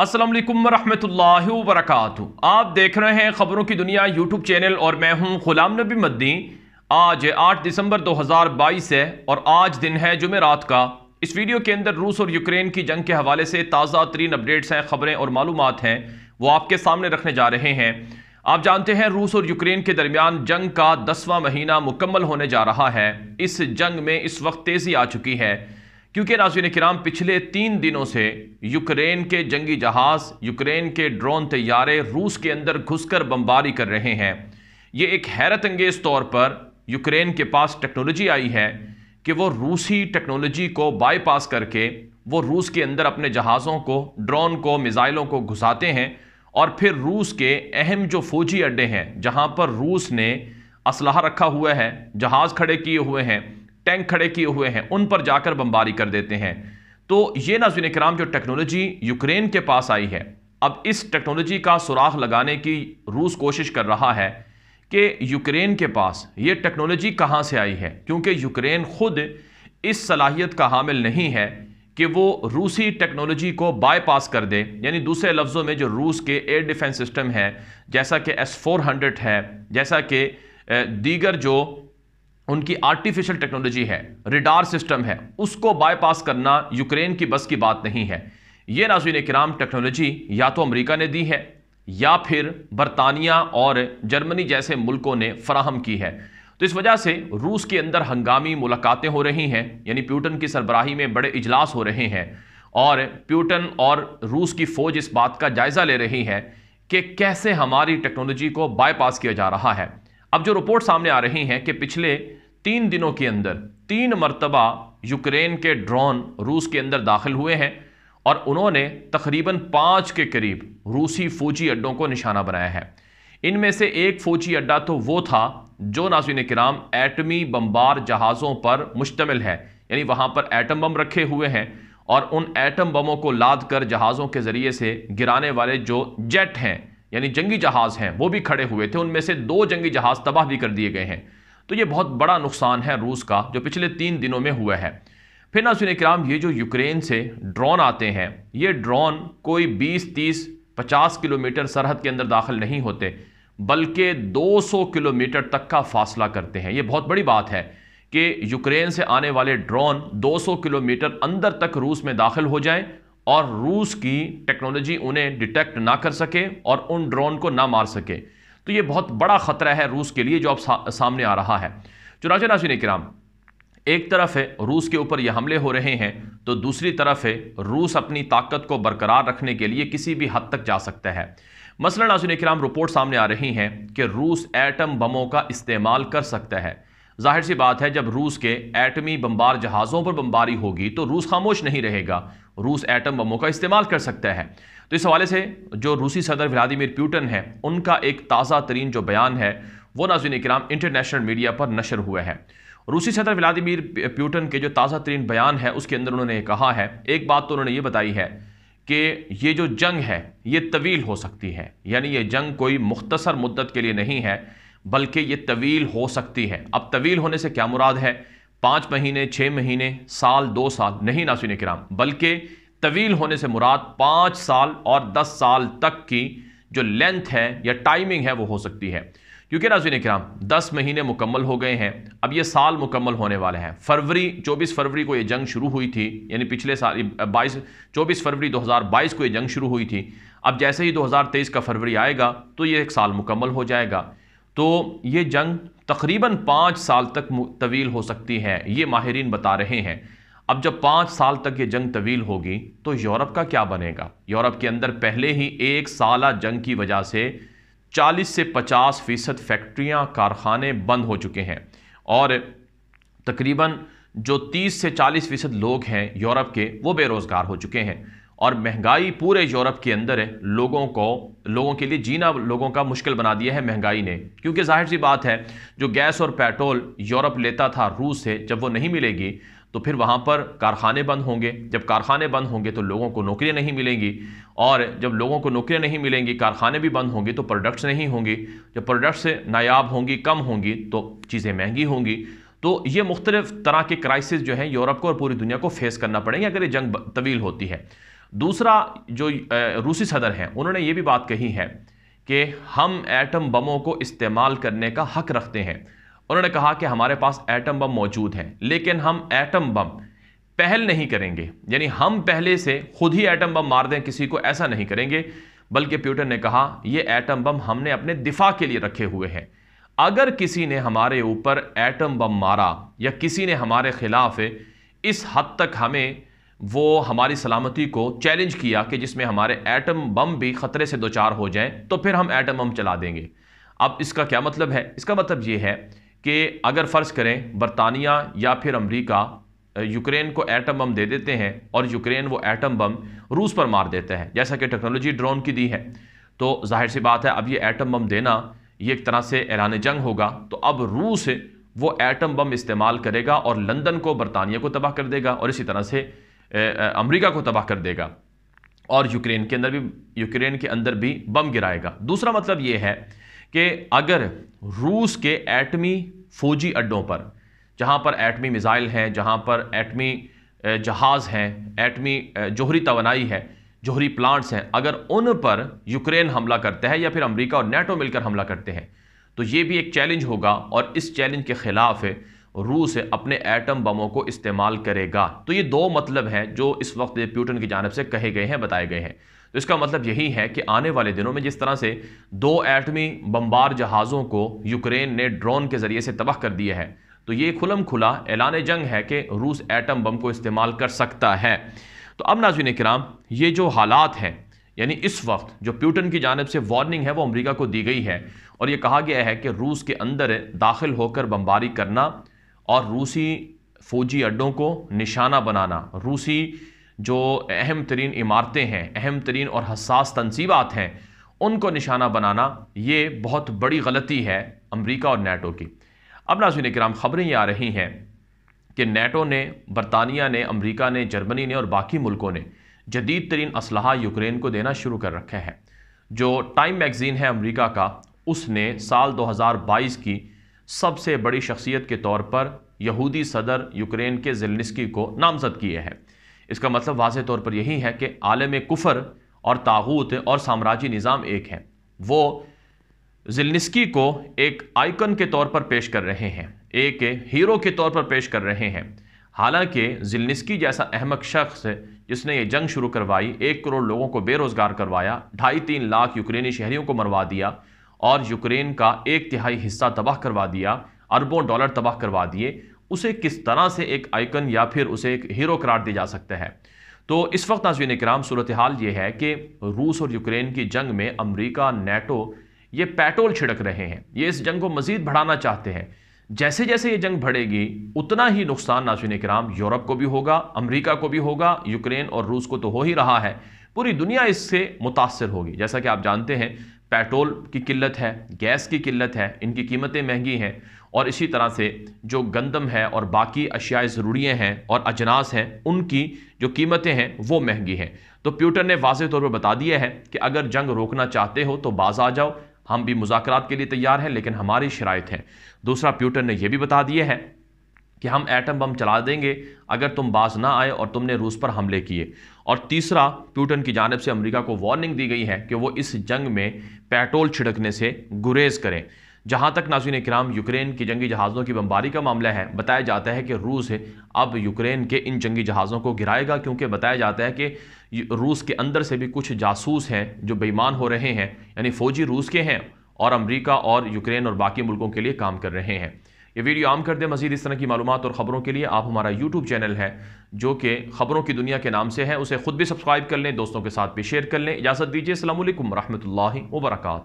असलम वरहमतुल्लाह वरक आप देख रहे हैं ख़बरों की दुनिया यूट्यूब चैनल और मैं हूं गुलाम नबी मद्दी आज 8 दिसंबर 2022 है और आज दिन है जुमेरात का इस वीडियो के अंदर रूस और यूक्रेन की जंग के हवाले से ताज़ा तरीन अपडेट्स हैं ख़बरें और मालूम हैं वो आपके सामने रखने जा रहे हैं आप जानते हैं रूस और यूक्रेन के दरमियान जंग का दसवां महीना मुकम्मल होने जा रहा है इस जंग में इस वक्त तेज़ी आ चुकी है क्योंकि नाजिन कराम पिछले तीन दिनों से यूक्रेन के जंगी जहाज़ यूक्रेन के ड्रोन तैयारे रूस के अंदर घुसकर बमबारी कर रहे हैं ये एक हैरत अंगेज़ तौर पर यूक्रेन के पास टेक्नोलॉजी आई है कि वो रूसी टेक्नोलॉजी को बाईपास करके वो रूस के अंदर अपने जहाज़ों को ड्रोन को मिज़ाइलों को घुसाते हैं और फिर रूस के अहम जो फौजी अड्डे हैं जहाँ पर रूस ने असलाह रखा हुआ है जहाज़ खड़े किए हुए हैं टैंक खड़े किए हुए हैं उन पर जाकर बमबारी कर देते हैं तो ये नाजुन कराम जो टेक्नोलॉजी यूक्रेन के पास आई है अब इस टेक्नोलॉजी का सुराख लगाने की रूस कोशिश कर रहा है कि यूक्रेन के पास ये टेक्नोलॉजी कहाँ से आई है क्योंकि यूक्रेन खुद इस सलाहियत का हामिल नहीं है कि वो रूसी टेक्नोलॉजी को बाईपास कर दे यानी दूसरे लफ्ज़ों में जो रूस के एयर डिफेंस सिस्टम है जैसा कि एस फोर हंड्रेड है जैसा कि दीगर जो उनकी आर्टिफिशियल टेक्नोलॉजी है रिडार सिस्टम है उसको बायपास करना यूक्रेन की बस की बात नहीं है ये नाजुन कराम टेक्नोलॉजी या तो अमेरिका ने दी है या फिर बरतानिया और जर्मनी जैसे मुल्कों ने फ्राहम की है तो इस वजह से रूस के अंदर हंगामी मुलाकातें हो रही हैं यानी प्यूटन की सरबराही में बड़े इजलास हो रहे हैं और प्यूटन और रूस की फ़ौज इस बात का जायज़ा ले रही है कि कैसे हमारी टेक्नोलॉजी को बाईपास किया जा रहा है अब जो रिपोर्ट सामने आ रही हैं कि पिछले तीन दिनों के अंदर तीन मरतबा यूक्रेन के ड्रोन रूस के अंदर दाखिल हुए हैं और उन्होंने तकरीबन पाँच के करीब रूसी फौजी अड्डों को निशाना बनाया है इनमें से एक फौजी अड्डा तो वो था जो नाजिन कराम एटमी बम्बार जहाज़ों पर मुश्तमिल है यानी वहाँ पर एटम बम रखे हुए हैं और उन एटम बमों को लाद कर जहाज़ों के ज़रिए से गिराने वाले जो जेट हैं यानी जंगी जहाज़ हैं वो भी खड़े हुए थे उनमें से दो जंगी जहाज़ तबाह भी कर दिए गए हैं तो ये बहुत बड़ा नुकसान है रूस का जो पिछले तीन दिनों में हुआ है फिर सुन कराम ये जो यूक्रेन से ड्रोन आते हैं ये ड्रोन कोई बीस तीस पचास किलोमीटर सरहद के अंदर दाखिल नहीं होते बल्कि 200 किलोमीटर तक का फासला करते हैं ये बहुत बड़ी बात है कि यूक्रेन से आने वाले ड्रोन 200 किलोमीटर अंदर तक रूस में दाखिल हो जाएं और रूस की टेक्नोलॉजी उन्हें डिटेक्ट ना कर सके और उन ड्रोन को ना मार सके तो ये बहुत बड़ा ख़तरा है रूस के लिए जो अब सा, सामने आ रहा है चुनाचे नासिन कराम एक तरफ है रूस के ऊपर ये हमले हो रहे हैं तो दूसरी तरफ है रूस अपनी ताकत को बरकरार रखने के लिए किसी भी हद तक जा सकता है मसला नाजिन कराम रिपोर्ट सामने आ रही हैं कि रूस एटम बमों का इस्तेमाल कर सकता है जाहिर सी बात है जब रूस के एटमी बम्बार जहाज़ों पर बम्बारी होगी तो रूस खामोश नहीं रहेगा रूस एटम बमों का इस्तेमाल कर सकता है तो इस हवाले से जो रूसी सदर व्लादिमिर प्यूटन है उनका एक ताज़ा तरीन जो बयान है वो नाजिन कराम इंटरनेशनल मीडिया पर नशर हुआ है रूसी सदर व्लादिमिर प्यूटन के जो ताज़ा तरीन बयान है उसके अंदर उन्होंने कहा है एक बात तो उन्होंने ये बताई है कि ये जो जंग है ये तवील हो सकती है यानी ये जंग कोई मुख्तसर मुद्दत के लिए नहीं है बल्कि ये तवील हो सकती है अब तवील होने से क्या मुराद है पाँच महीने छः महीने साल दो साल नहीं नासिन कराम बल्कि तवील होने से मुराद पाँच साल और दस साल तक की जो लेंथ है या टाइमिंग है वो हो सकती है क्योंकि नाजिन कराम दस महीने मुकम्मल हो गए हैं अब ये साल मुकम्मल होने वाले हैं फरवरी चौबीस फरवरी को ये जंग शुरू हुई थी यानी पिछले साल बाईस चौबीस फरवरी बाईस को ये जंग शुरू हुई थी अब जैसे ही तेईस का फरवरी आएगा तो ये एक साल मुकम्मल हो जाएगा तो ये जंग तकरीबन पाँच साल तक तवील हो सकती है ये माहरीन बता रहे हैं अब जब पाँच साल तक ये जंग तवील होगी तो यूरोप का क्या बनेगा यूरोप के अंदर पहले ही एक साल जंग की वजह से 40 से 50 फ़ीसद फैक्ट्रियाँ कारखाने बंद हो चुके हैं और तकरीबन जो 30 से 40 फ़ीसद लोग हैं यूरोप के वो बेरोज़गार हो चुके हैं और महंगाई पूरे यूरोप के अंदर है लोगों को लोगों के लिए जीना लोगों का मुश्किल बना दिया है महंगाई ने क्योंकि जाहिर सी बात है जो गैस और पेट्रोल यूरोप लेता था रूस से जब वो नहीं मिलेगी तो फिर वहाँ पर कारखाने बंद होंगे जब कारखाने बंद होंगे तो लोगों को नौकरियाँ नहीं मिलेंगी और जब लोगों को नौकरियाँ नहीं मिलेंगी कारखाने भी बंद होंगे तो प्रोडक्ट्स नहीं होंगी जब प्रोडक्ट्स नायाब होंगी कम होंगी तो चीज़ें महंगी होंगी तो ये मुख्तलिफ तरह के क्राइसिस जो हैं यूरोप को और पूरी दुनिया को फेस करना पड़ेंगे अगर ये जंग तवील होती है दूसरा जो रूसी सदर हैं उन्होंने ये भी बात कही है कि हम एटम बमों को इस्तेमाल करने का हक रखते हैं उन्होंने कहा कि हमारे पास एटम बम मौजूद हैं लेकिन हम एटम बम पहल नहीं करेंगे यानी हम पहले से खुद ही एटम बम मार दें किसी को ऐसा नहीं करेंगे बल्कि प्यूटन ने कहा ये एटम बम हमने अपने दिफा के लिए रखे हुए हैं अगर किसी ने हमारे ऊपर एटम बम मारा या किसी ने हमारे खिलाफ इस हद तक हमें वो हमारी सलामती को चैलेंज किया कि जिसमें हमारे एटम बम भी ख़तरे से दो चार हो जाएँ तो फिर हम एटम बम चला देंगे अब इसका क्या मतलब है इसका मतलब ये है कि अगर फ़र्ज़ करें बरतानिया या फिर अमरीका यूक्रेन को एटम बम दे देते हैं और यूक्रेन वो एटम बम रूस पर मार देता है जैसा कि टेक्नोलॉजी ड्रोन की दी है तो जाहिर सी बात है अब ये एटम बम देना ये एक तरह से ऐलान जंग होगा तो अब रूस वो एटम बम इस्तेमाल करेगा और लंदन को बरतानिया को तबाह कर देगा और इसी तरह से अमेरिका को तबाह कर देगा और यूक्रेन के अंदर भी यूक्रेन के अंदर भी बम गिराएगा दूसरा मतलब ये है कि अगर रूस के एटमी फौजी अड्डों पर जहाँ पर एटमी मिज़ाइल हैं जहाँ पर एटमी जहाज़ हैं एटमी जोहरी तोनाई है जोहरी प्लांट्स हैं अगर उन पर यूक्रेन हमला करता है या फिर अमेरिका और नेटो मिलकर हमला करते हैं तो ये भी एक चैलेंज होगा और इस चैलेंज के ख़िलाफ़ रूस अपने एटम बमों को इस्तेमाल करेगा तो ये दो मतलब हैं जो इस वक्त प्यूटन की जानब से कहे गए हैं बताए गए हैं तो इसका मतलब यही है कि आने वाले दिनों में जिस तरह से दो एटमी बम्बार जहाज़ों को यूक्रेन ने ड्रोन के ज़रिए से तबाह कर दिया है तो ये खुलम खुला ऐलान जंग है कि रूस एटम बम को इस्तेमाल कर सकता है तो अब नाजिन कराम ये जो हालात हैं यानी इस वक्त जो प्यूटन की जानब से वार्निंग है वो अमरीका को दी गई है और ये कहा गया है कि रूस के अंदर दाखिल होकर बमबारी करना और रूसी फ़ौजी अड्डों को निशाना बनाना रूसी जो अहम तरीन इमारतें हैं अहम तरीन और हसास तनसीबात हैं उनको निशाना बनाना ये बहुत बड़ी गलती है अमरीका और नेटो की अब नाजिन कराम ख़बरें ये आ रही हैं कि नेटो ने बरतानिया ने अमरीका ने जर्मनी ने और बाकी मुल्कों ने जदीद तरीन असलाहा यूक्रेन को देना शुरू कर रखा है जो टाइम मैगज़ीन है अमरीका का उसने साल दो हज़ार बाईस की सबसे बड़ी शख्सियत के तौर पर यहूदी सदर यूक्रेन के जेलनिस्की को नामजद किए हैं इसका मतलब वाज तौर पर यही है कि आलम कुफर और तागूत और साम्राज्य निज़ाम एक हैं वो जिलनिस्की को एक आइकन के तौर पर पेश कर रहे हैं एक हीरो के तौर पर पेश कर रहे हैं हालांकि जिलनिस्की जैसा अहमक शख्स जिसने ये जंग शुरू करवाई एक करोड़ लोगों को बेरोज़गार करवाया ढाई तीन लाख यूक्रेनी शहरीों को मरवा दिया और यूक्रेन का एक तिहाई हिस्सा तबाह करवा दिया अरबों डॉलर तबाह करवा दिए उसे किस तरह से एक आइकन या फिर उसे एक हीरो करार दिया जा सकता है तो इस वक्त नाजवीन कराम सूरत हाल ये है कि रूस और यूक्रेन की जंग में अमरीका नेटो ये पेट्रोल छिड़क रहे हैं ये इस जंग को मज़ीद बढ़ाना चाहते हैं जैसे जैसे ये जंग बढ़ेगी उतना ही नुकसान नाजवीन कराम यूरोप को भी होगा अमरीका को भी होगा यूक्रेन और रूस को तो हो ही रहा है पूरी दुनिया इससे मुतासर होगी जैसा कि आप जानते हैं पेट्रोल की किल्लत है गैस की किल्लत है इनकी कीमतें महंगी हैं और इसी तरह से जो गंदम है और बाकी अशियाए ज़रूरियाँ हैं और अजनास हैं उनकी जो कीमतें हैं वो महंगी हैं तो प्यूटर ने वाज तौर पर बता दिया है कि अगर जंग रोकना चाहते हो तो बाज़ आ जाओ हम भी मुजाकर के लिए तैयार हैं लेकिन हमारी शराइ हैं दूसरा प्यूटर ने यह भी बता दिया है कि हम एटम बम चला देंगे अगर तुम बाज ना आए और तुमने रूस पर हमले किए और तीसरा प्यूटन की जानब से अमेरिका को वार्निंग दी गई है कि वो इस जंग में पेट्रोल छिड़कने से गुरेज करें जहां तक नाजीन कराम यूक्रेन की जंगी जहाज़ों की बमबारी का मामला है बताया जाता है कि रूस अब यूक्रेन के इन जंगी जहाज़ों को गिराएगा क्योंकि बताया जाता है कि रूस के अंदर से भी कुछ जासूस हैं जो बेईमान हो रहे हैं यानी फ़ौजी रूस के हैं और अमेरिका और यूक्रेन और बाकी मुल्कों के लिए काम कर रहे हैं ये वीडियो आम कर दें मजीद इस तरह की मालूम और ख़बरों के लिए आप हमारा यूट्यूब चैनल है जो कि ख़बरों की दुनिया के नाम से है उसे खुद भी सब्सक्राइब कर लें दोस्तों के साथ भी शेयर कर लें इजाज़त दीजिए अल्लाम वरहमल वर्का